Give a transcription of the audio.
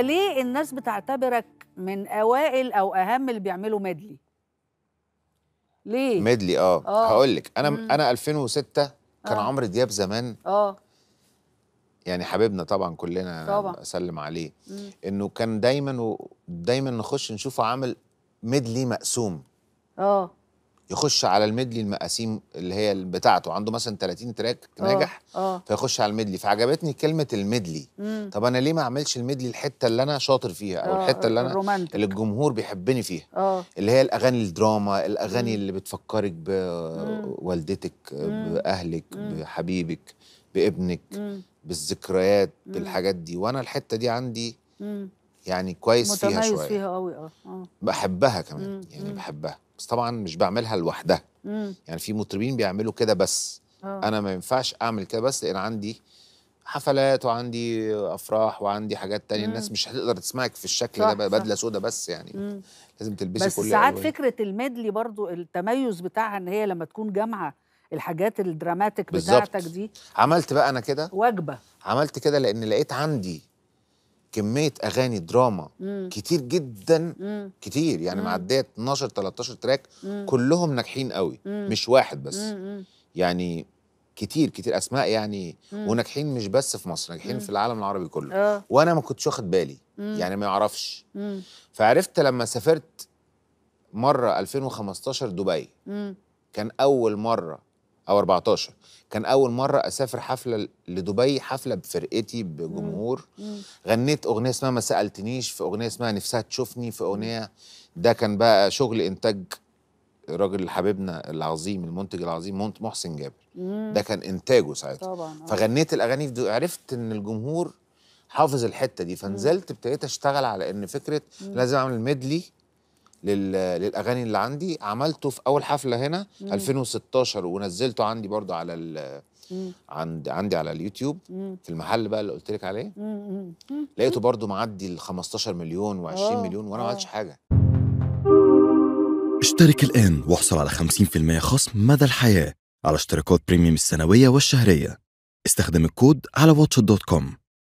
ليه الناس بتعتبرك من اوائل او اهم اللي بيعملوا ميدلي ليه ميدلي اه, آه. هقول لك انا مم. انا 2006 كان آه. عمرو دياب زمان اه يعني حبيبنا طبعا كلنا طبعا. اسلم عليه مم. انه كان دايما و... دايما نخش نشوفه عامل ميدلي مقسوم اه يخش على الميدلي المقاسيم اللي هي بتاعته عنده مثلا 30 تراك آه، ناجح أوه. فيخش على الميدلي فعجبتني كلمه الميدلي مم. طب انا ليه ما اعملش الميدلي الحته اللي انا شاطر فيها او آه، الحته اللي انا الرومانتك. اللي الجمهور بيحبني فيها أوه. اللي هي الاغاني الدراما الاغاني مم. اللي بتفكرك بوالدتك باهلك مم. بحبيبك بابنك مم. بالذكريات مم. بالحاجات دي وانا الحته دي عندي مم. يعني كويس فيها شويه متميز فيها قوي آه،, اه بحبها كمان مم. يعني مم. بحبها بس طبعا مش بعملها لوحدها يعني في مطربين بيعملوا كده بس أوه. انا ما ينفعش اعمل كده بس لان عندي حفلات وعندي افراح وعندي حاجات تانية مم. الناس مش هتقدر تسمعك في الشكل صح ده بدله سودا بس يعني مم. لازم تلبسي بس كل بس ساعات فكره الميدلي برضو التميز بتاعها ان هي لما تكون جامعه الحاجات الدراماتيك بالزبط. بتاعتك دي عملت بقى انا كده وجبه عملت كده لان لقيت عندي كميه اغاني دراما مم. كتير جدا مم. كتير يعني معديه 12 13 تراك مم. كلهم ناجحين قوي مم. مش واحد بس مم. يعني كتير كتير اسماء يعني وناجحين مش بس في مصر ناجحين في العالم العربي كله أوه. وانا ما كنتش واخد بالي مم. يعني ما يعرفش فعرفت لما سافرت مره 2015 دبي مم. كان اول مره او 14 كان اول مره اسافر حفله لدبي حفله بفرقتي بجمهور غنيت اغنيه اسمها ما سالتنيش في اغنيه اسمها نفسها تشوفني في اغنيه ده كان بقى شغل انتاج راجل حبيبنا العظيم المنتج العظيم محسن جابر ده كان انتاجه ساعتها طبعا آه. فغنيت الاغاني في عرفت ان الجمهور حافظ الحته دي فنزلت ابتديت اشتغل على ان فكره لازم اعمل ميدلي للاغاني اللي عندي عملته في اول حفله هنا مم. 2016 ونزلته عندي برضه على ال عند عندي على اليوتيوب مم. في المحل بقى اللي قلت لك عليه مم. مم. لقيته برضه معدي ال 15 مليون و20 آه، مليون وانا ما عملتش آه. حاجه اشترك الان واحصل على 50% خصم مدى الحياه على اشتراكات بريميوم السنويه والشهريه استخدم الكود على واتش دوت كوم